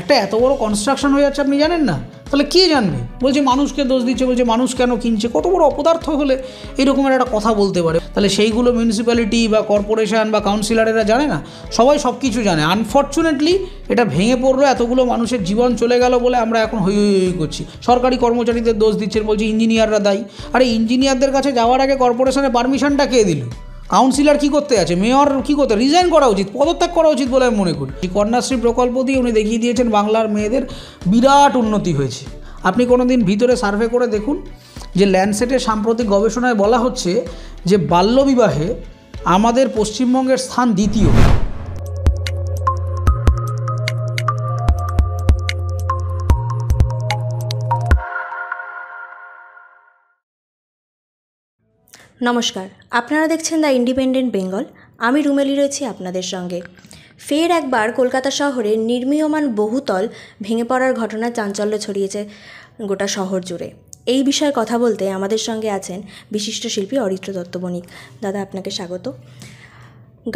একটা এত বড় কনস্ট্রাকশন হয়ে যাচ্ছে আপনি জানেন না তাহলে কে জানবে বলছে মানুষকে দোষ দিচ্ছে বলছে মানুষ কেন কিনছে কত বড় অপদার্থ হলে এরকম একটা কথা বলতে পারে তাহলে সেইগুলো মিউনিসিপ্যালিটি বা কর্পোরেশন বা কাউন্সিলারেরা জানে না সবাই সব কিছু জানে আনফর্চুনেটলি এটা ভেঙে পড়লো এতগুলো মানুষের জীবন চলে গেল বলে আমরা এখন হই হই করছি সরকারি কর্মচারীদের দোষ দিচ্ছেন বলছে ইঞ্জিনিয়াররা দায়ী আরে ইঞ্জিনিয়ারদের কাছে যাওয়ার আগে কর্পোরেশনের পারমিশনটা কে দিল কাউন্সিলর কি করতে আছে মেয়র কি করতে রিজাইন করা উচিত পদত্যাগ করা উচিত বলে আমি মনে করি এই কন্যাশ্রী প্রকল্প দিয়ে উনি দেখিয়ে দিয়েছেন বাংলার মেয়েদের বিরাট উন্নতি হয়েছে আপনি কোনো দিন ভিতরে সার্ভে করে দেখুন যে ল্যান্ডসেটের সাম্প্রতিক গবেষণায় বলা হচ্ছে যে বাল্যবিবাহে আমাদের পশ্চিমবঙ্গের স্থান দ্বিতীয় নমস্কার আপনারা দেখছেন দ্য ইন্ডিপেন্ডেন্ট বেঙ্গল আমি রুমেলি রয়েছি আপনাদের সঙ্গে ফের একবার কলকাতা শহরে নির্মীয়মান বহুতল ভেঙে পড়ার ঘটনা চাঞ্চল্য ছড়িয়েছে গোটা শহর জুড়ে এই বিষয়ে কথা বলতে আমাদের সঙ্গে আছেন বিশিষ্ট শিল্পী অরিত্র দত্ত বণিক দাদা আপনাকে স্বাগত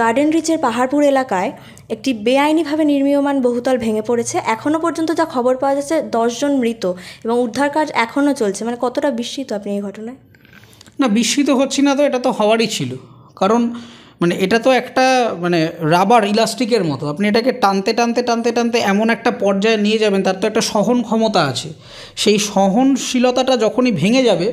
গার্ডেন রিচের পাহাড়পুর এলাকায় একটি বেআইনিভাবে নির্মীয়মান বহুতল ভেঙে পড়েছে এখনও পর্যন্ত যা খবর পাওয়া যাচ্ছে দশজন মৃত এবং উদ্ধার কাজ এখনও চলছে মানে কতটা বিস্মিত আপনি এই ঘটনায় না বিস্মিত হচ্ছি না তো এটা তো হওয়ারই ছিল কারণ মানে এটা তো একটা মানে রাবার ইলাস্টিকের মতো আপনি এটাকে টানতে টানতে টানতে টানতে এমন একটা পর্যায়ে নিয়ে যাবেন তার তো একটা সহন ক্ষমতা আছে সেই সহনশীলতাটা যখনই ভেঙে যাবে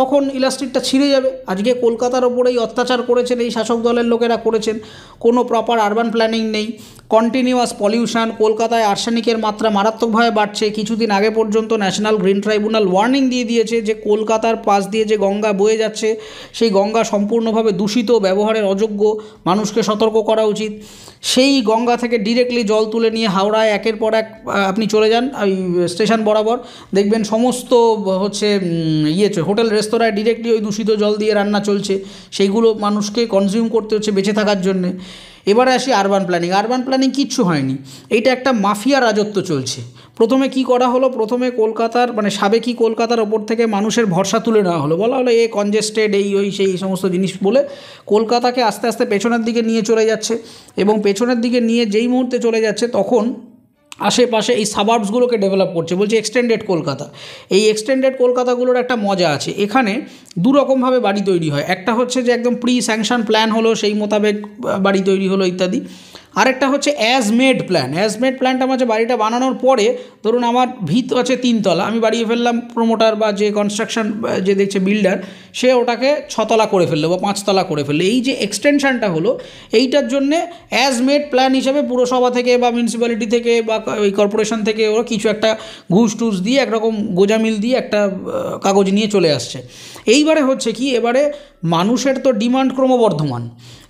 তখন ইলাস্টিকটা ছিঁড়ে যাবে আজকে কলকাতার ওপরেই অত্যাচার করেছেন এই শাসক দলের লোকেরা করেছেন কোনো প্রপার আরবান প্ল্যানিং নেই কন্টিনিউয়াস পলিউশন কলকাতায় আর্সেনিকের মাত্রা মারাত্মকভাবে বাড়ছে কিছুদিন আগে পর্যন্ত ন্যাশনাল গ্রিন ট্রাইব্যুনাল ওয়ার্নিং দিয়ে দিয়েছে যে কলকাতার পাশ দিয়ে যে গঙ্গা বয়ে যাচ্ছে সেই গঙ্গা সম্পূর্ণভাবে দূষিত ব্যবহারের অযোগ্য মানুষকে সতর্ক করা উচিত সেই গঙ্গা থেকে ডিরেক্টলি জল তুলে নিয়ে হাওড়ায় একের পর এক আপনি চলে যান ওই স্টেশন বরাবর দেখবেন সমস্ত হচ্ছে ইয়ে হোটেল রেস্ট রেস্তোরাঁয় ডিরেক্টলি ওই দূষিত জল দিয়ে রান্না চলছে সেইগুলো মানুষকে কনজিউম করতে হচ্ছে বেঁচে থাকার জন্যে এবারে আসি আরবান প্ল্যানিং আরবান প্ল্যানিং কিচ্ছু হয়নি এইটা একটা মাফিয়া রাজত্ব চলছে প্রথমে কি করা হলো প্রথমে কলকাতার মানে সাবেকি কলকাতার ওপর থেকে মানুষের ভরসা তুলে নেওয়া হলো বলা হলো এ কনজেস্টেড এই ওই সেই সমস্ত জিনিস বলে কলকাতাকে আস্তে আস্তে পেছনের দিকে নিয়ে চলে যাচ্ছে এবং পেছনের দিকে নিয়ে যেই মুহূর্তে চলে যাচ্ছে তখন আশেপাশে এই সাবার্বসগুলোকে ডেভেলপ করছে বলছে এক্সটেন্ডেড কলকাতা এই এক্সটেন্ডেড কলকাতাগুলোর একটা মজা আছে এখানে দু বাড়ি তৈরি হয় একটা হচ্ছে যে একদম প্রি স্যাংশন প্ল্যান হলো সেই মোতাবেক বাড়ি তৈরি হলো ইত্যাদি আরেকটা হচ্ছে as made plan as made প্ল্যানটা আমার বাড়িটা বানানোর পরে ধরুন আমার ভিত আছে তিনতলা আমি বাড়িয়ে ফেললাম প্রোমোটার বা যে কনস্ট্রাকশন যে দেখছে বিল্ডার সে ওটাকে ছতলা করে ফেললো বা পাঁচতলা করে ফেললো এই যে এক্সটেনশানটা হলো এইটার জন্যে অ্যাজ মেড প্ল্যান হিসেবে পুরসভা থেকে বা মিউনিসিপ্যালিটি থেকে বা ওই কর্পোরেশন থেকে ওরা কিছু একটা ঘুষ টুস দিয়ে একরকম গোজামিল দিয়ে একটা কাগজ নিয়ে চলে আসছে এইবারে হচ্ছে কি এবারে মানুষের তো ডিমান্ড ক্রমবর্ধমান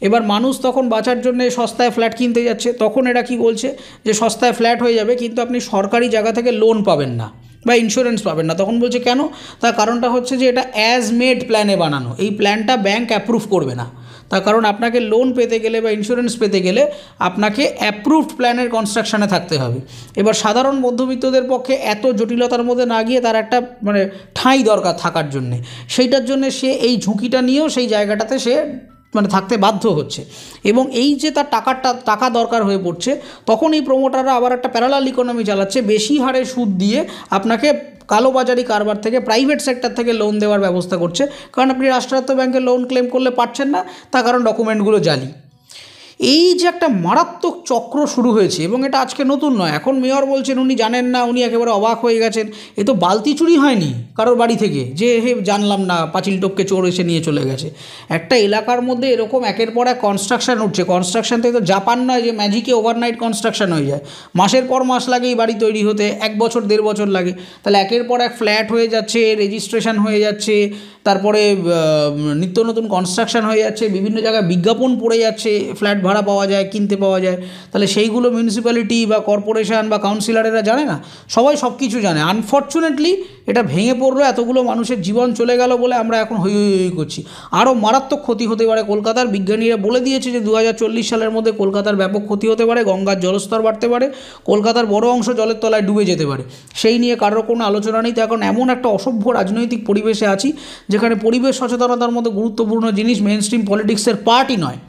এবার মানুষ তখন বাঁচার জন্য সস্তায় ফ্ল্যাট কিনতে যাচ্ছে তখন এরা কি বলছে যে সস্তায় ফ্ল্যাট হয়ে যাবে কিন্তু আপনি সরকারি জায়গা থেকে লোন পাবেন না বা ইন্স্যুরেন্স পাবেন না তখন বলছে কেন তার কারণটা হচ্ছে যে এটা অ্যাজ মেড প্ল্যানে বানানো এই প্ল্যানটা ব্যাঙ্ক অ্যাপ্রুভ করবে না তার কারণ আপনাকে লোন পেতে গেলে বা ইন্স্যুরেন্স পেতে গেলে আপনাকে অ্যাপ্রুভড প্ল্যানের কনস্ট্রাকশানে থাকতে হবে এবার সাধারণ মধ্যবিত্তদের পক্ষে এত জটিলতার মধ্যে না গিয়ে তার একটা মানে ঠাঁই দরকার থাকার জন্যে সেইটার জন্যে সে এই ঝুঁকিটা নিয়েও সেই জায়গাটাতে সে মানে থাকতে বাধ্য হচ্ছে এবং এই যে তার টাকাটা টাকা দরকার হয়ে পড়ছে তখন এই প্রোমোটাররা আবার একটা প্যারালাল ইকোনমি চালাচ্ছে বেশি হারে সুদ দিয়ে আপনাকে কালোবাজারি কারবার থেকে প্রাইভেট সেক্টর থেকে লোন দেওয়ার ব্যবস্থা করছে কারণ আপনি রাষ্ট্রায়ত্ত ব্যাঙ্কে লোন ক্লেম করলে পারছেন না তার কারণ ডকুমেন্টগুলো জালি এই যে একটা মারাত্মক চক্র শুরু হয়েছে এবং এটা আজকে নতুন নয় এখন মেয়র বলছেন উনি জানেন না উনি একেবারে অবাক হয়ে গেছেন এ তো বালতি চুরি হয়নি কারোর বাড়ি থেকে যে হে জানলাম না পাঁচিল টপকে চোর এসে নিয়ে চলে গেছে একটা এলাকার মধ্যে এরকম একের পর এক কনস্ট্রাকশান উঠছে কনস্ট্রাকশান থেকে তো জাপান নয় যে ম্যাজিকে ওভারনাইট কনস্ট্রাকশান হয়ে যায় মাসের পর মাস লাগে এই বাড়ি তৈরি হতে এক বছর দেড় বছর লাগে তাহলে একের পর এক ফ্ল্যাট হয়ে যাচ্ছে রেজিস্ট্রেশন হয়ে যাচ্ছে তারপরে নিত্য নতুন কনস্ট্রাকশান হয়ে যাচ্ছে বিভিন্ন জায়গায় বিজ্ঞাপন পড়ে যাচ্ছে ফ্ল্যাট ভাড়া পাওয়া যায় কিনতে পাওয়া যায় তাহলে সেইগুলো মিউনিসিপ্যালিটি বা কর্পোরেশন বা কাউন্সিলারেরা জানে না সবাই সব কিছু জানে আনফর্চুনেটলি এটা ভেঙে পড়লো এতগুলো মানুষের জীবন চলে গেল বলে আমরা এখন হই হই করছি আরও মারাত্মক ক্ষতি হতে পারে কলকাতার বিজ্ঞানীরা বলে দিয়েছে যে দু সালের মধ্যে কলকাতার ব্যাপক ক্ষতি হতে পারে গঙ্গার জলস্তর বাড়তে পারে কলকাতার বড় অংশ জলের তলায় ডুবে যেতে পারে সেই নিয়ে কারোর কোনো আলোচনা নেই তো এখন এমন একটা অসভ্য রাজনৈতিক পরিবেশে আছি যে যেখানে পরিবেশ সচেতনতার মতো গুরুত্বপূর্ণ জিনিস মেন স্ট্রিম পলিটিক্সের পার্টই নয়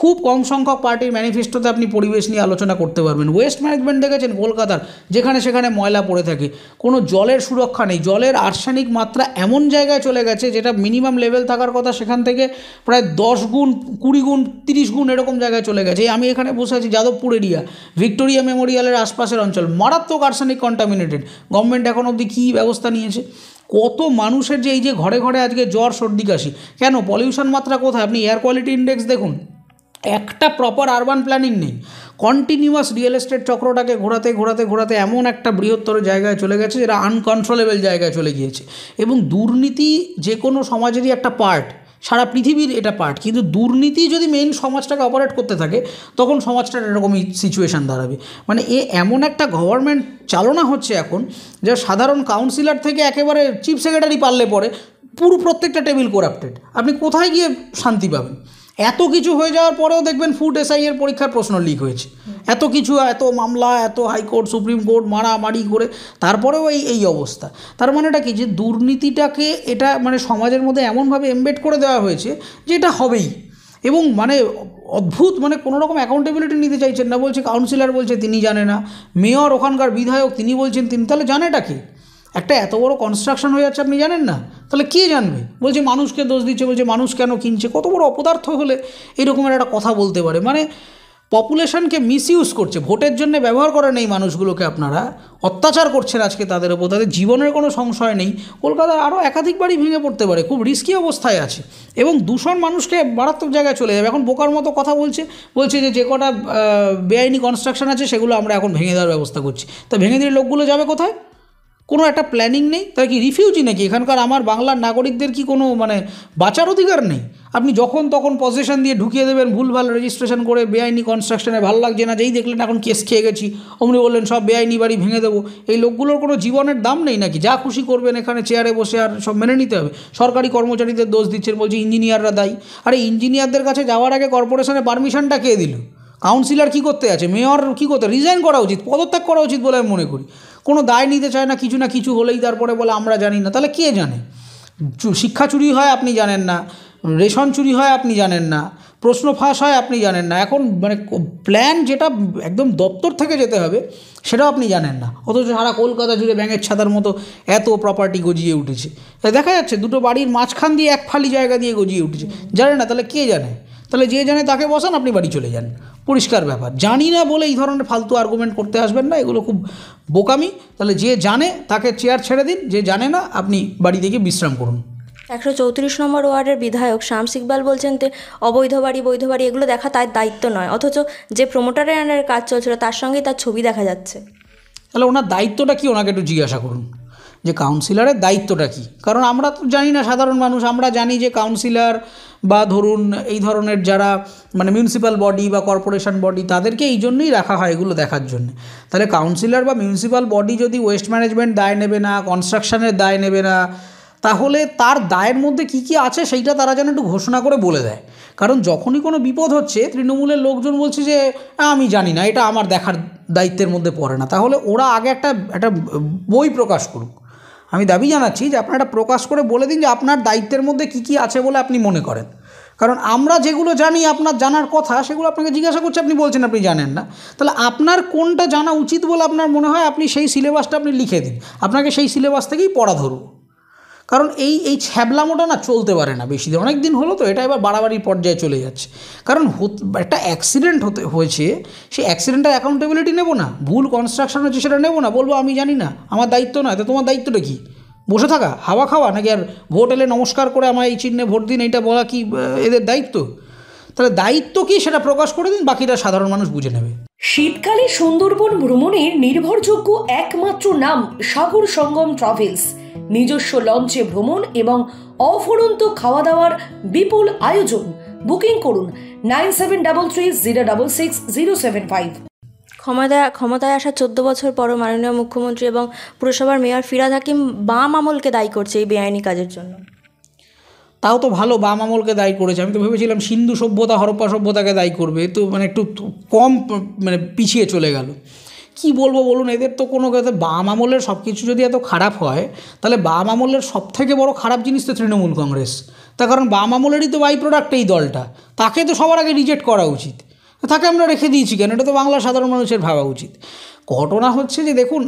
খুব কম সংখ্যক পার্টির ম্যানিফেস্টোতে আপনি পরিবেশ নিয়ে আলোচনা করতে পারবেন ওয়েস্ট ম্যানেজমেন্ট দেখেছেন কলকাতার যেখানে সেখানে ময়লা পড়ে থাকে কোনো জলের সুরক্ষা নেই জলের আর্সেনিক মাত্রা এমন জায়গায় চলে গেছে যেটা মিনিমাম লেভেল থাকার কথা সেখান থেকে প্রায় দশ গুণ কুড়ি গুণ তিরিশ গুণ এরকম জায়গায় চলে গেছে আমি এখানে বসে আছি যাদবপুর এরিয়া ভিক্টোরিয়া মেমোরিয়ালের আশপাশের অঞ্চল মারাত্মক আর্সানিক কন্টামিনেটেড গভর্নমেন্ট এখন অবধি কী ব্যবস্থা নিয়েছে কত মানুষের যে এই যে ঘরে ঘরে আজকে জ্বর সর্দি কাশি কেন পলিউশন মাত্রা কোথায় আপনি এয়ার কোয়ালিটি ইন্ডেক্স দেখুন একটা প্রপার আরবান প্ল্যানিং নেই কন্টিনিউয়াস রিয়েল এস্টেট চক্রটাকে ঘোরাতে ঘোরাতে ঘোরাতে এমন একটা বৃহত্তর জায়গায় চলে গেছে যেটা আনকন্ট্রোলেবল জায়গায় চলে গিয়েছে এবং দুর্নীতি যে কোনো সমাজেরই একটা পার্ট সারা পৃথিবীর এটা পার্ট কিন্তু দুর্নীতি যদি মেইন সমাজটাকে অপারেট করতে থাকে তখন সমাজটার এরকমই সিচুয়েশান দাঁড়াবে মানে এ এমন একটা গভর্নমেন্ট চালনা হচ্ছে এখন যা সাধারণ কাউন্সিলর থেকে একেবারে চিফ সেক্রেটারি পারলে পরে পুরো প্রত্যেকটা টেবিল করাপ্টেড আপনি কোথায় গিয়ে শান্তি পাবেন এত কিছু হয়ে যাওয়ার পরেও দেখবেন ফুড এসআই এর পরীক্ষার প্রশ্ন লিক হয়েছে এত কিছু এত মামলা এত হাইকোর্ট সুপ্রিম কোর্ট মারামারি করে তারপরেও এই এই অবস্থা তার মানেটা কি যে দুর্নীতিটাকে এটা মানে সমাজের মধ্যে এমনভাবে এমবেড করে দেওয়া হয়েছে যে এটা হবেই এবং মানে অদ্ভুত মানে কোনো রকম অ্যাকাউন্টেবিলিটি নিতে চাইছেন না বলছে কাউন্সিলর বলছে তিনি জানে না মেয়র ওখানকার বিধায়ক তিনি বলছেন তিনি তাহলে জানেটা কি একটা এত বড় কনস্ট্রাকশন হয়ে যাচ্ছে আপনি জানেন না তাহলে কে জানবে বলছে মানুষকে দোষ দিচ্ছে বলছে মানুষ কেন কিনছে কত বড় অপদার্থ হলে এরকমের একটা কথা বলতে পারে মানে পপুলেশনকে মিসইউজ করছে ভোটের জন্য ব্যবহার করেন এই মানুষগুলোকে আপনারা অত্যাচার করছেন আজকে তাদের ওপর তাদের জীবনের কোনো সংশয় নেই কলকাতায় আরও একাধিকবারই ভেঙে পড়তে পারে খুব রিস্কি অবস্থায় আছে এবং দূষণ মানুষকে মারাত্মক জায়গায় চলে যাবে এখন বোকার মতো কথা বলছে বলছে যে যে কটা বেআইনি কনস্ট্রাকশন আছে সেগুলো আমরা এখন ভেঙে দেওয়ার ব্যবস্থা করছি তা ভেঙে দিয়ে লোকগুলো যাবে কোথায় কোনো একটা প্ল্যানিং নেই তারা কি রিফিউজি নাকি এখানকার আমার বাংলার নাগরিকদের কি কোনো মানে বাঁচার অধিকার নেই আপনি যখন তখন পজিশন দিয়ে ঢুকিয়ে দেবেন ভুলভাল রেজিস্ট্রেশন করে বেআইনি কনস্ট্রাকশনে ভালো লাগছে না যেই দেখলেন এখন কেস খেয়ে গেছি অমনি বললেন সব বেআইনি বাড়ি ভেঙে দেবো এই লোকগুলোর কোনো জীবনের দাম নেই নাকি যা খুশি করবেন এখানে চেয়ারে বসে আর সব মেনে নিতে হবে সরকারি কর্মচারীদের দোষ দিচ্ছেন বলছে ইঞ্জিনিয়াররা দায়ী আরে ইঞ্জিনিয়ারদের কাছে যাওয়ার আগে কর্পোরেশনে পারমিশনটা কে দিল কাউন্সিলর কী করতে আছে মেয়র কী করতে রিজাইন করা উচিত পদত্যাগ করা উচিত বলে আমি মনে করি কোনো দায় নিতে চায় না কিছু না কিছু হলেই তারপরে বলে আমরা জানি না তাহলে কে জানে শিক্ষা চুরি হয় আপনি জানেন না রেশন চুরি হয় আপনি জানেন না প্রশ্ন ফাঁস হয় আপনি জানেন না এখন মানে প্ল্যান যেটা একদম দপ্তর থেকে যেতে হবে সেটাও আপনি জানেন না অথচ সারা কলকাতা জুড়ে ব্যাঙের ছাতার মতো এত প্রপার্টি গজিয়ে উঠেছে দেখা যাচ্ছে দুটো বাড়ির মাঝখান দিয়ে এক ফালি জায়গা দিয়ে গজিয়ে উঠেছে জানে না তাহলে কে জানে তাহলে যে জানে তাকে বসান আপনি বাড়ি চলে যান পরিষ্কার ব্যাপার জানি না বলে এই ধরনের ফালতু আর্গুমেন্ট করতে আসবেন না এগুলো খুব বোকামি তাহলে যে জানে তাকে চেয়ার ছেড়ে দিন যে জানে না আপনি বাড়ি থেকে বিশ্রাম করুন একশো চৌত্রিশ নম্বর ওয়ার্ডের বিধায়ক শামস ইকবাল বলছেন যে অবৈধ বাড়ি বৈধ বাড়ি এগুলো দেখা তার দায়িত্ব নয় অথচ যে প্রোমোটারের আন্ডারে কাজ চলছিল তার সঙ্গেই তার ছবি দেখা যাচ্ছে তাহলে ওনার দায়িত্বটা কি ওনাকে একটু জিজ্ঞাসা করুন যে কাউন্সিলারের দায়িত্বটা কী কারণ আমরা তো জানি না সাধারণ মানুষ আমরা জানি যে কাউন্সিলার বা ধরুন এই ধরনের যারা মানে মিউনিসিপ্যাল বডি বা কর্পোরেশন বডি তাদেরকে এই জন্যই রাখা হয় এগুলো দেখার জন্য তাহলে কাউন্সিলার বা মিউনিসিপ্যাল বডি যদি ওয়েস্ট ম্যানেজমেন্ট দায় নেবে না কনস্ট্রাকশনের দায় নেবে না তাহলে তার দায়ের মধ্যে কি কি আছে সেইটা তারা যেন একটু ঘোষণা করে বলে দেয় কারণ যখনই কোনো বিপদ হচ্ছে তৃণমূলের লোকজন বলছে যে আমি জানি না এটা আমার দেখার দায়িত্বের মধ্যে পড়ে না তাহলে ওরা আগে একটা একটা বই প্রকাশ করুক আমি দাবি জানাচ্ছি যে আপনারা প্রকাশ করে বলে দিন যে আপনার দায়িত্বের মধ্যে কি কি আছে বলে আপনি মনে করেন কারণ আমরা যেগুলো জানি আপনার জানার কথা সেগুলো আপনাকে জিজ্ঞাসা করছি আপনি বলছেন আপনি জানেন না তাহলে আপনার কোনটা জানা উচিত বলে আপনার মনে হয় আপনি সেই সিলেবাসটা আপনি লিখে দিন আপনাকে সেই সিলেবাস থেকেই পড়া ধরুন কারণ এই এই ছ্যাবলামোটা না চলতে পারে না বেশি দিন অনেক দিন হলো তো এটা এবার বাড়াবাড়ির পর্যায়ে চলে যাচ্ছে কারণ একটা অ্যাক্সিডেন্ট হতে হয়েছে সেই অ্যাক্সিডেন্টটা অ্যাকাউন্টেবিলিটি নেবো না ভুল কনস্ট্রাকশন হচ্ছে সেটা নেবো না বলবো আমি জানি না আমার দায়িত্ব নয় তো তোমার দায়িত্বটা কী বসে থাকা হাওয়া খাওয়া নাকি আর ভোট এলে নমস্কার করে আমার এই চিহ্নে ভোট দিন এইটা বলা কি এদের দায়িত্ব তাহলে দায়িত্ব কি সেটা প্রকাশ করে দিন বাকিটা সাধারণ মানুষ বুঝে নেবে শীতকালে সুন্দরবন ভ্রমণের নির্ভরযোগ্য একমাত্র নাম সাগর সঙ্গম ট্রাভেলস নিজস্ব লঞ্চে ভ্রমণ এবং অফুরন্ত খাওয়া দাওয়ার বিপুল আয়োজন বুকিং করুন nine seven double three zero double six zero seven five ক্ষমতায় ক্ষমতায় আসা চোদ্দ বছর পরও মাননীয় মুখ্যমন্ত্রী এবং পুরসভার মেয়র ফিরাদ হাকিম বাম আমলকে দায়ী করছে এই বেআইনি কাজের জন্য তাও তো ভালো বাম আমলকে দায়ী করেছে আমি তো ভেবেছিলাম সিন্ধু সভ্যতা হরপ্পা সভ্যতাকে দায়ী করবে তো মানে একটু কম মানে পিছিয়ে চলে গেল কি বলবো বলুন এদের তো কোনো বাম আমলের সব কিছু যদি এত খারাপ হয় তাহলে বাম আমলের সব থেকে বড় খারাপ জিনিস তো তৃণমূল কংগ্রেস তার কারণ বাম আমলেরই তো বাই প্রোডাক্ট এই দলটা তাকে তো সবার আগে রিজেক্ট করা উচিত তাকে আমরা রেখে দিয়েছি কেন এটা তো বাংলার সাধারণ মানুষের ভাবা উচিত ঘটনা হচ্ছে যে দেখুন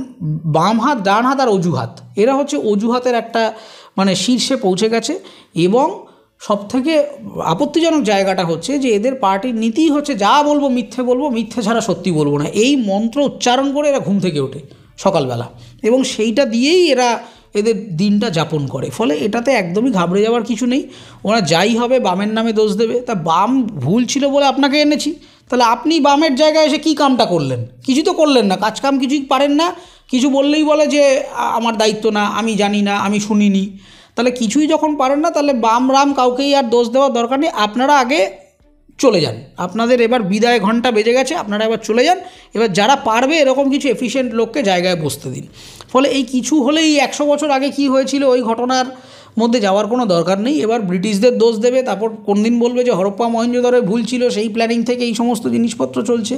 বাম হাত ডান হাত আর অজুহাত এরা হচ্ছে অজুহাতের একটা মানে শীর্ষে পৌঁছে গেছে এবং সবথেকে আপত্তিজনক জায়গাটা হচ্ছে যে এদের পার্টির নীতি হচ্ছে যা বলবো মিথ্যে বলবো মিথ্যে ছাড়া সত্যি বলবো না এই মন্ত্র উচ্চারণ করে এরা ঘুম থেকে ওঠে সকালবেলা এবং সেইটা দিয়েই এরা এদের দিনটা যাপন করে ফলে এটাতে একদমই ঘাবড়ে যাওয়ার কিছু নেই ওরা যাই হবে বামের নামে দোষ দেবে তা বাম ভুল ছিল বলে আপনাকে এনেছি তাহলে আপনি বামের জায়গায় এসে কী কামটা করলেন কিছু তো করলেন না কাজ কাম কিছুই পারেন না কিছু বললেই বলে যে আমার দায়িত্ব না আমি জানি না আমি শুনিনি তাহলে কিছুই যখন পারেন না তাহলে বাম রাম কাউকেই আর দোষ দেওয়ার দরকার নেই আপনারা আগে চলে যান আপনাদের এবার বিদায় ঘন্টা বেজে গেছে আপনারা এবার চলে যান এবার যারা পারবে এরকম কিছু এফিশিয়েন্ট লোককে জায়গায় বসতে দিন ফলে এই কিছু হলেই একশো বছর আগে কি হয়েছিল ওই ঘটনার মধ্যে যাওয়ার কোনো দরকার নেই এবার ব্রিটিশদের দোষ দেবে তারপর কোন দিন বলবে যে হরপ্পা মহেন্দ্রদরে ভুল ছিল সেই প্ল্যানিং থেকে এই সমস্ত জিনিসপত্র চলছে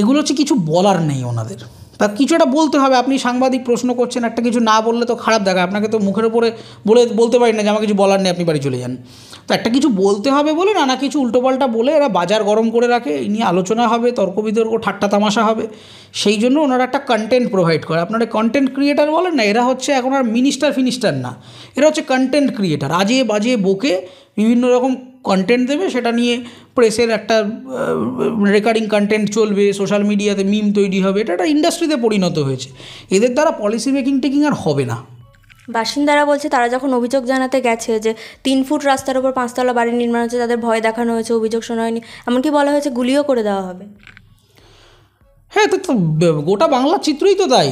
এগুলো হচ্ছে কিছু বলার নেই ওনাদের তা একটা বলতে হবে আপনি সাংবাদিক প্রশ্ন করছেন একটা কিছু না বললে তো খারাপ দেখা আপনাকে তো মুখের ওপরে বলে বলতে পারি না যে আমার কিছু বলার নেই আপনি বাড়ি চলে যান তো একটা কিছু বলতে হবে বলে নানা কিছু উল্টোপাল্টা বলে এরা বাজার গরম করে রাখে এই নিয়ে আলোচনা হবে তর্ক বিতর্ক ঠাট্টা তামাশা হবে সেই জন্য ওনারা একটা কন্টেন্ট প্রোভাইড করে আপনারা কন্টেন্ট ক্রিয়েটার বলেন না এরা হচ্ছে এখন আর মিনিস্টার ফিনিস্টার না এরা হচ্ছে কন্টেন্ট ক্রিয়েটার আজে বাজে বকে বিভিন্ন রকম কন্টেন্ট দেবে সেটা নিয়ে প্রেসের একটা রেকারিং কন্টেন্ট চলবে সোশ্যাল মিডিয়াতে মিম তৈরি হবে এটা একটা ইন্ডাস্ট্রিতে পরিণত হয়েছে এদের দ্বারা পলিসি মেকিং টেকিং আর হবে না বাসিন্দারা বলছে তারা যখন অভিযোগ জানাতে গেছে যে তিন ফুট রাস্তার ওপর পাঁচতলা বাড়ি নির্মাণ হচ্ছে তাদের ভয় দেখানো হয়েছে অভিযোগ শোনা হয়নি এমনকি বলা হয়েছে গুলিও করে দেওয়া হবে হ্যাঁ তো গোটা বাংলার চিত্রই তো তাই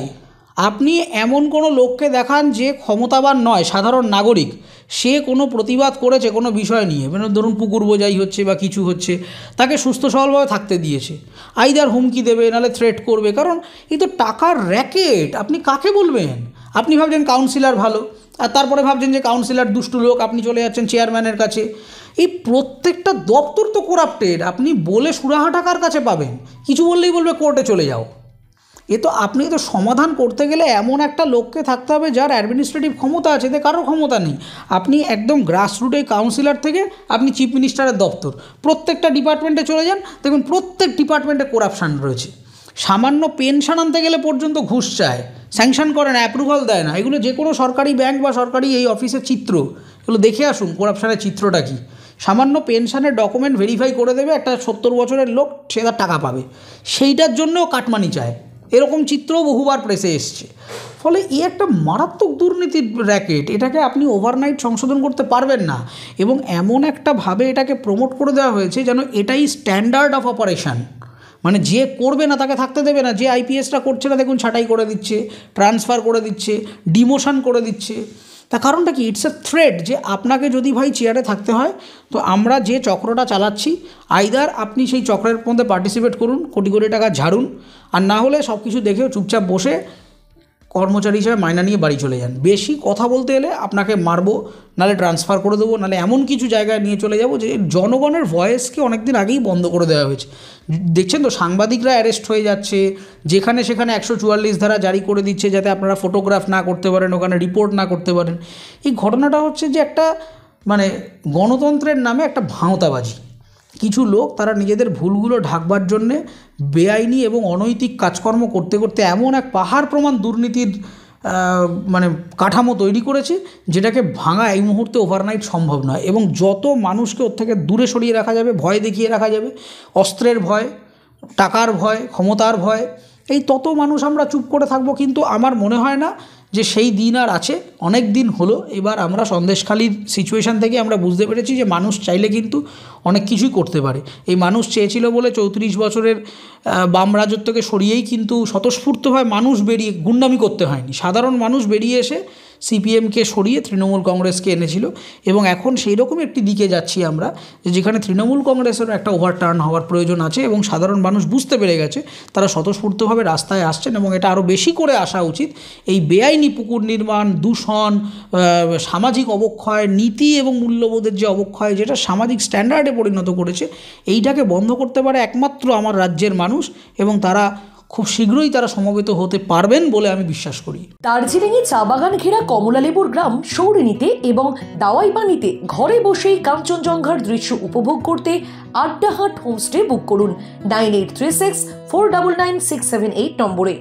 আপনি এমন কোনো লোককে দেখান যে ক্ষমতাবান নয় সাধারণ নাগরিক সে কোনো প্রতিবাদ করেছে কোনো বিষয় নিয়ে মানে ধরুন পুকুর বোঝাই হচ্ছে বা কিছু হচ্ছে তাকে সুস্থ সবলভাবে থাকতে দিয়েছে আইদার হুমকি দেবে নালে থ্রেট করবে কারণ এই তো টাকার র্যাকেট আপনি কাকে বলবেন আপনি ভাবছেন কাউন্সিলার ভালো আর তারপরে ভাবছেন যে কাউন্সিলার দুষ্টু লোক আপনি চলে যাচ্ছেন চেয়ারম্যানের কাছে এই প্রত্যেকটা দপ্তর তো করাপ্টেড আপনি বলে সুরাহাটাকার কাছে পাবেন কিছু বললেই বলবে কোর্টে চলে যাও এ তো আপনি তো সমাধান করতে গেলে এমন একটা লোককে থাকতে হবে যার অ্যাডমিনিস্ট্রেটিভ ক্ষমতা আছে এতে কারোর ক্ষমতা নেই আপনি একদম গ্রাসরুটে কাউন্সিলর থেকে আপনি চিফ মিনিস্টারের দপ্তর প্রত্যেকটা ডিপার্টমেন্টে চলে যান দেখুন প্রত্যেক ডিপার্টমেন্টে করাপশান রয়েছে সামান্য পেনশন আনতে গেলে পর্যন্ত ঘুষ চায় স্যাংশন করে না অ্যাপ্রুভাল দেয় না এগুলো যে কোনো সরকারি ব্যাংক বা সরকারি এই অফিসের চিত্র এগুলো দেখে আসুন করাপশানের চিত্রটা কী সামান্য পেনশনের ডকুমেন্ট ভেরিফাই করে দেবে একটা সত্তর বছরের লোক সে তার টাকা পাবে সেইটার জন্যও কাটমানি চায় এরকম চিত্রও বহুবার প্রেসে এসছে ফলে এই একটা মারাত্মক দুর্নীতির র্যাকেট এটাকে আপনি ওভারনাইট সংশোধন করতে পারবেন না এবং এমন একটা ভাবে এটাকে প্রমোট করে দেওয়া হয়েছে যেন এটাই স্ট্যান্ডার্ড অফ অপারেশান মানে যে করবে না তাকে থাকতে দেবে না যে আইপিএসটা করছে না দেখুন ছাটাই করে দিচ্ছে ট্রান্সফার করে দিচ্ছে ডিমোশন করে দিচ্ছে তার কারণটা কি ইটস এ থ্রেড যে আপনাকে যদি ভাই চেয়ারে থাকতে হয় তো আমরা যে চক্রটা চালাচ্ছি আইদার আপনি সেই চক্রের মধ্যে পার্টিসিপেট করুন কোটি কোটি টাকা ঝাড়ুন আর না হলে সব কিছু দেখেও চুপচাপ বসে কর্মচারী হিসেবে মাইনা নিয়ে বাড়ি চলে যান বেশি কথা বলতে এলে আপনাকে মারবো নালে ট্রান্সফার করে দেবো নালে এমন কিছু জায়গায় নিয়ে চলে যাব যে জনগণের ভয়েসকে অনেক দিন আগেই বন্ধ করে দেওয়া হয়েছে দেখছেন তো সাংবাদিকরা অ্যারেস্ট হয়ে যাচ্ছে যেখানে সেখানে একশো চুয়াল্লিশ ধারা জারি করে দিচ্ছে যাতে আপনারা ফটোগ্রাফ না করতে পারেন ওখানে রিপোর্ট না করতে পারেন এই ঘটনাটা হচ্ছে যে একটা মানে গণতন্ত্রের নামে একটা ভাঁওতাবাজি কিছু লোক তারা নিজেদের ভুলগুলো ঢাকবার জন্যে বেআইনি এবং অনৈতিক কাজকর্ম করতে করতে এমন এক পাহাড় প্রমাণ দুর্নীতির মানে কাঠামো তৈরি করেছে যেটাকে ভাঙা এই মুহূর্তে ওভারনাইট সম্ভব নয় এবং যত মানুষকে ওর থেকে দূরে সরিয়ে রাখা যাবে ভয় দেখিয়ে রাখা যাবে অস্ত্রের ভয় টাকার ভয় ক্ষমতার ভয় এই তত মানুষ আমরা চুপ করে থাকবো কিন্তু আমার মনে হয় না যে সেই দিন আর আছে অনেক দিন হলো এবার আমরা সন্দেশখালীর সিচুয়েশান থেকে আমরা বুঝতে পেরেছি যে মানুষ চাইলে কিন্তু অনেক কিছুই করতে পারে এই মানুষ চেয়েছিল বলে চৌত্রিশ বছরের বাম রাজত্বকে সরিয়েই কিন্তু স্বতঃস্ফূর্তভাবে মানুষ বেরিয়ে গুন্ডামি করতে হয়নি সাধারণ মানুষ বেরিয়ে এসে সিপিএমকে সরিয়ে তৃণমূল কংগ্রেসকে এনেছিল এবং এখন সেই রকম একটি দিকে যাচ্ছি আমরা যে যেখানে তৃণমূল কংগ্রেসেরও একটা ওভারটার্ন হওয়ার প্রয়োজন আছে এবং সাধারণ মানুষ বুঝতে পেরে গেছে তারা স্বতঃস্ফূর্তভাবে রাস্তায় আসছেন এবং এটা আরও বেশি করে আসা উচিত এই বেআইনি পুকুর নির্মাণ দূষণ সামাজিক অবক্ষয় নীতি এবং মূল্যবোধের যে অবক্ষয় যেটা সামাজিক স্ট্যান্ডার্ডে পরিণত করেছে এইটাকে বন্ধ করতে পারে একমাত্র আমার রাজ্যের মানুষ এবং তারা খুব শীঘ্রই তারা সমবেত হতে পারবেন বলে আমি বিশ্বাস করি দার্জিলিংয়ে চা বাগান ঘেরা কমলালেবুর গ্রাম সৌরিনীতে এবং দাওয়াই পানিতে ঘরে বসেই কাঞ্চনজঙ্ঘার দৃশ্য উপভোগ করতে আড্ডাহাট হোমস্টে বুক করুন nine eight three six four double nine six seven eight নম্বরে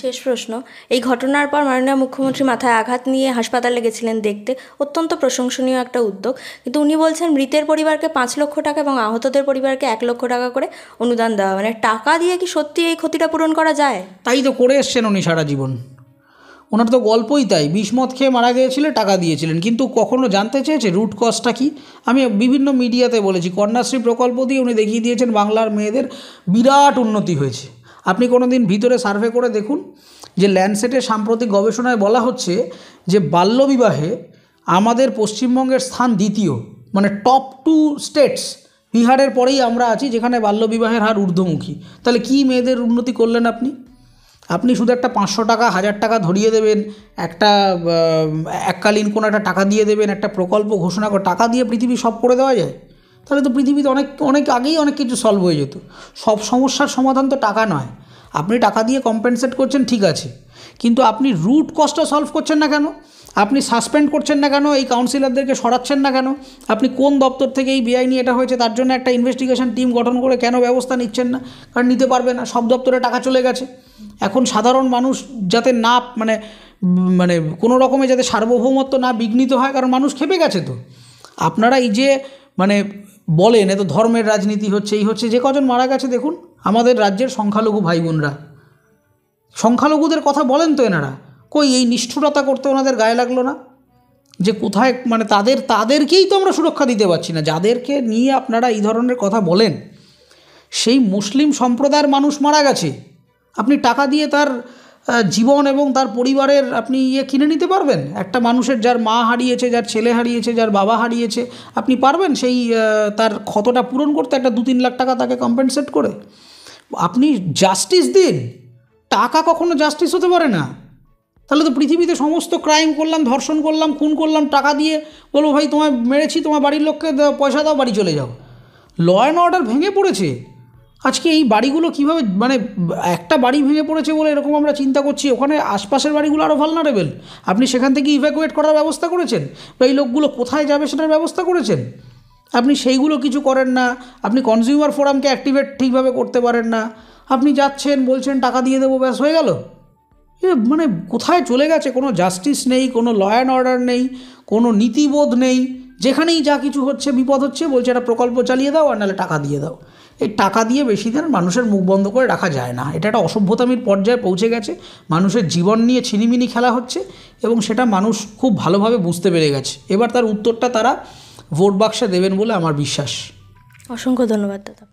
শেষ প্রশ্ন এই ঘটনার পর মাননীয় মুখ্যমন্ত্রী মাথায় আঘাত নিয়ে হাসপাতালে গেছিলেন দেখতে অত্যন্ত প্রশংসনীয় একটা উদ্যোগ কিন্তু উনি বলছেন মৃতের পরিবারকে পাঁচ লক্ষ টাকা এবং আহতদের পরিবারকে এক লক্ষ টাকা করে অনুদান দেওয়া মানে টাকা দিয়ে কি সত্যি এই ক্ষতিটা পূরণ করা যায় তাই তো করে এসছেন উনি সারা জীবন ওনার তো গল্পই তাই বিষমদ খেয়ে মারা গিয়েছিল টাকা দিয়েছিলেন কিন্তু কখনো জানতে চেয়েছে রুট কজটা কি আমি বিভিন্ন মিডিয়াতে বলেছি কন্যাশ্রী প্রকল্প দিয়ে উনি দেখিয়ে দিয়েছেন বাংলার মেয়েদের বিরাট উন্নতি হয়েছে আপনি কোনো দিন ভিতরে সার্ভে করে দেখুন যে ল্যান্ডসেটের সাম্প্রতিক গবেষণায় বলা হচ্ছে যে বাল্যবিবাহে আমাদের পশ্চিমবঙ্গের স্থান দ্বিতীয় মানে টপ টু স্টেটস বিহারের পরেই আমরা আছি যেখানে বাল্যবিবাহের হার ঊর্ধ্বমুখী তাহলে কি মেয়েদের উন্নতি করলেন আপনি আপনি শুধু একটা পাঁচশো টাকা হাজার টাকা ধরিয়ে দেবেন একটা এককালীন কোনো একটা টাকা দিয়ে দেবেন একটা প্রকল্প ঘোষণা করে টাকা দিয়ে পৃথিবী সব করে দেওয়া যায় তাহলে তো পৃথিবীতে অনেক অনেক আগেই অনেক কিছু সলভ হয়ে যেত সব সমস্যার সমাধান তো টাকা নয় আপনি টাকা দিয়ে কম্পেনসেট করছেন ঠিক আছে কিন্তু আপনি রুট কস্টটা সলভ করছেন না কেন আপনি সাসপেন্ড করছেন না কেন এই কাউন্সিলরদেরকে সরাচ্ছেন না কেন আপনি কোন দপ্তর থেকে এই বিআইনি এটা হয়েছে তার জন্য একটা ইনভেস্টিগেশন টিম গঠন করে কেন ব্যবস্থা নিচ্ছেন না কারণ নিতে পারবে না সব দপ্তরে টাকা চলে গেছে এখন সাধারণ মানুষ যাতে না মানে মানে কোনো রকমে যাতে সার্বভৌমত্ব না বিঘ্নিত হয় কারণ মানুষ খেপে গেছে তো আপনারা এই যে মানে বলেন এত ধর্মের রাজনীতি হচ্ছে এই হচ্ছে যে কজন মারা গেছে দেখুন আমাদের রাজ্যের সংখ্যালঘু ভাই বোনরা সংখ্যালঘুদের কথা বলেন তো এনারা কই এই নিষ্ঠুরতা করতে ওনাদের গায়ে লাগলো না যে কোথায় মানে তাদের তাদেরকেই তো আমরা সুরক্ষা দিতে পারছি না যাদেরকে নিয়ে আপনারা এই ধরনের কথা বলেন সেই মুসলিম সম্প্রদায়ের মানুষ মারা গেছে আপনি টাকা দিয়ে তার জীবন এবং তার পরিবারের আপনি ইয়ে কিনে নিতে পারবেন একটা মানুষের যার মা হারিয়েছে যার ছেলে হারিয়েছে যার বাবা হারিয়েছে আপনি পারবেন সেই তার ক্ষতটা পূরণ করতে একটা দু তিন লাখ টাকা তাকে কম্পেনসেট করে আপনি জাস্টিস দিন টাকা কখনো জাস্টিস হতে পারে না তাহলে তো পৃথিবীতে সমস্ত ক্রাইম করলাম ধর্ষণ করলাম খুন করলাম টাকা দিয়ে বলবো ভাই তোমায় মেরেছি তোমার বাড়ির লোককে পয়সা দাও বাড়ি চলে যাও ল অ্যান্ড অর্ডার ভেঙে পড়েছে আজকে এই বাড়িগুলো কিভাবে মানে একটা বাড়ি ভেঙে পড়েছে বলে এরকম আমরা চিন্তা করছি ওখানে আশপাশের বাড়িগুলো আরও ভালনারেবেল আপনি সেখান থেকে ইভ্যাকুয়েট করার ব্যবস্থা করেছেন বা এই লোকগুলো কোথায় যাবে সেটার ব্যবস্থা করেছেন আপনি সেইগুলো কিছু করেন না আপনি কনজিউমার ফোরামকে অ্যাক্টিভেট ঠিকভাবে করতে পারেন না আপনি যাচ্ছেন বলছেন টাকা দিয়ে দেবো ব্যাস হয়ে গেল মানে কোথায় চলে গেছে কোনো জাস্টিস নেই কোনো ল অ্যান্ড অর্ডার নেই কোনো নীতিবোধ নেই যেখানেই যা কিছু হচ্ছে বিপদ হচ্ছে বলছে একটা প্রকল্প চালিয়ে দাও আর নাহলে টাকা দিয়ে দাও এই টাকা দিয়ে বেশি দিন মানুষের মুখ বন্ধ করে রাখা যায় না এটা একটা অসভ্যতামির পর্যায়ে পৌঁছে গেছে মানুষের জীবন নিয়ে ছিনিমিনি খেলা হচ্ছে এবং সেটা মানুষ খুব ভালোভাবে বুঝতে পেরে গেছে এবার তার উত্তরটা তারা ভোট বাক্সে দেবেন বলে আমার বিশ্বাস অসংখ্য ধন্যবাদ দাদা